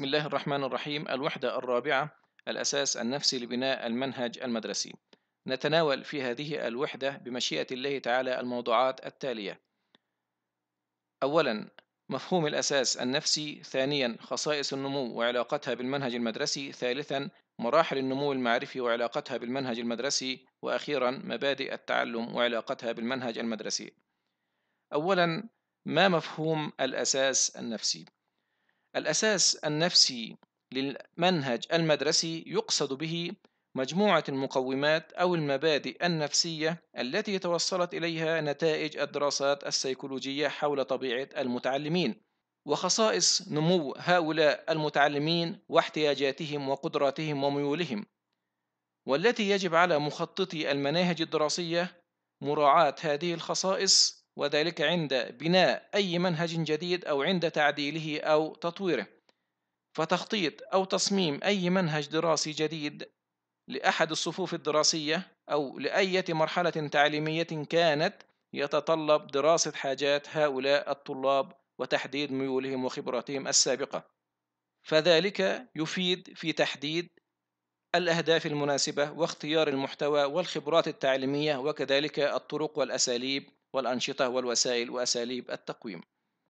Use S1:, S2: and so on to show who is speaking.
S1: بسم الله الرحمن الرحيم الوحدة الرابعة الأساس النفسي لبناء المنهج المدرسي نتناول في هذه الوحدة بمشيئة الله تعالى الموضوعات التالية أولا مفهوم الأساس النفسي ثانيا خصائص النمو وعلاقتها بالمنهج المدرسي ثالثا مراحل النمو المعرفي وعلاقتها بالمنهج المدرسي وأخيرا مبادئ التعلم وعلاقتها بالمنهج المدرسي أولا ما مفهوم الأساس النفسي الأساس النفسي للمنهج المدرسي يقصد به مجموعة المقومات أو المبادئ النفسية التي توصلت إليها نتائج الدراسات السيكولوجية حول طبيعة المتعلمين، وخصائص نمو هؤلاء المتعلمين واحتياجاتهم وقدراتهم وميولهم، والتي يجب على مخططي المناهج الدراسية مراعاة هذه الخصائص وذلك عند بناء أي منهج جديد أو عند تعديله أو تطويره فتخطيط أو تصميم أي منهج دراسي جديد لأحد الصفوف الدراسية أو لأية مرحلة تعليمية كانت يتطلب دراسة حاجات هؤلاء الطلاب وتحديد ميولهم وخبراتهم السابقة فذلك يفيد في تحديد الأهداف المناسبة واختيار المحتوى والخبرات التعليمية وكذلك الطرق والأساليب والأنشطة والوسائل وأساليب التقويم